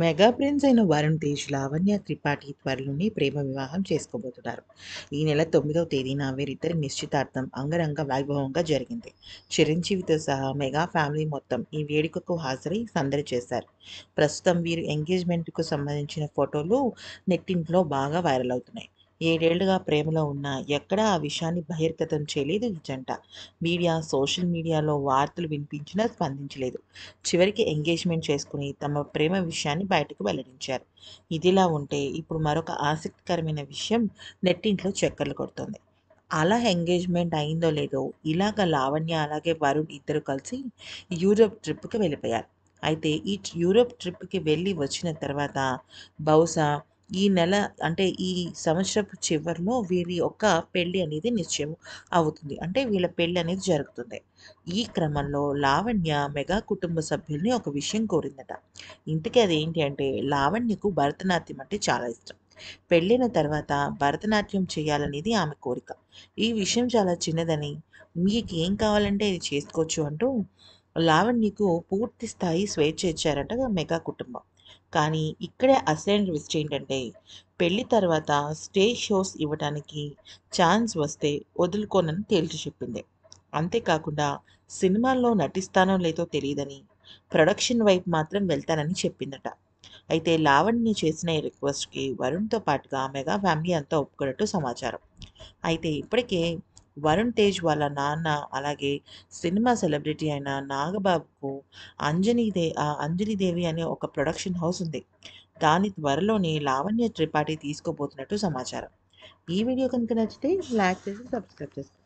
mega prince అయిన వరుణ్ తేజ్ లావణ్య త్రిపాఠి త్వరలోనే ప్రేమ వివాహం చేసుకోబోతున్నారు ఈ నెల తొమ్మిదవ తేదీన వీరిద్దరి నిశ్చితార్థం అంగరంగ వైభవంగా జరిగింది చిరంజీవితో సహా మెగా ఫ్యామిలీ మొత్తం ఈ వేడుకకు హాజరై సందడి చేశారు ప్రస్తుతం వీరు ఎంగేజ్మెంట్కు సంబంధించిన ఫోటోలు నెట్టింట్లో బాగా వైరల్ అవుతున్నాయి ఏడేళ్లుగా ప్రేమలో ఉన్న ఎక్కడా ఆ విషయాన్ని బహిర్గతం చేయలేదు జంట మీడియా సోషల్ మీడియాలో వార్తలు వినిపించినా స్పందించలేదు చివరికి ఎంగేజ్మెంట్ చేసుకుని తమ ప్రేమ విషయాన్ని బయటకు వెల్లడించారు ఇదిలా ఉంటే ఇప్పుడు మరొక ఆసక్తికరమైన విషయం నెట్టింట్లో చక్కర్లు కొడుతుంది అలా ఎంగేజ్మెంట్ అయిందో లేదో ఇలాగ లావణ్య అలాగే వరుణ్ ఇద్దరు కలిసి యూరోప్ ట్రిప్కి వెళ్ళిపోయారు అయితే ఈ యూరోప్ ట్రిప్కి వెళ్ళి వచ్చిన తర్వాత బహుశా ఈ నెల అంటే ఈ సంవత్సరపు చివరిలో వీరి యొక్క పెళ్ళి అనేది నిశ్చయం అవుతుంది అంటే వీళ్ళ పెళ్ళి అనేది జరుగుతుంది ఈ క్రమంలో లావణ్య మెగా కుటుంబ సభ్యుల్ని ఒక విషయం కోరిందట ఇంతకీ అది ఏంటి అంటే లావణ్యకు భరతనాట్యం అంటే చాలా ఇష్టం పెళ్ళిన తర్వాత భరతనాట్యం చేయాలనేది ఆమె కోరిక ఈ విషయం చాలా చిన్నదని మీకు ఏం కావాలంటే ఇది చేసుకోవచ్చు అంటూ లావణ్యకు పూర్తి స్థాయి స్వేచ్ఛ ఇచ్చారట మెగా కుటుంబం కానీ ఇక్కడే అసలైన రిస్క్ ఏంటంటే పెళ్లి తర్వాత స్టేజ్ షోస్ ఇవ్వడానికి ఛాన్స్ వస్తే వదులుకోనని తేల్చి చెప్పింది అంతేకాకుండా సినిమాల్లో నటిస్తానో లేదో తెలియదని ప్రొడక్షన్ వైపు మాత్రం వెళ్తానని చెప్పిందట అయితే లావణ్య చేసిన ఈ రిక్వెస్ట్కి వరుణ్తో పాటుగా మెగా ఫ్యామిలీ అంతా ఒప్పుకున్నట్టు సమాచారం అయితే ఇప్పటికే వరుణ్ తేజ్ వాళ్ళ నాన్న అలాగే సినిమా సెలబ్రిటీ అయిన నాగబాబుకు అంజనీదే అంజనీదేవి అనే ఒక ప్రొడక్షన్ హౌస్ ఉంది దాని త్వరలోనే లావణ్య త్రిపాఠి తీసుకోబోతున్నట్టు సమాచారం ఈ వీడియో కనుక నచ్చితే లైక్ చేసి సబ్స్క్రైబ్ చేసుకోండి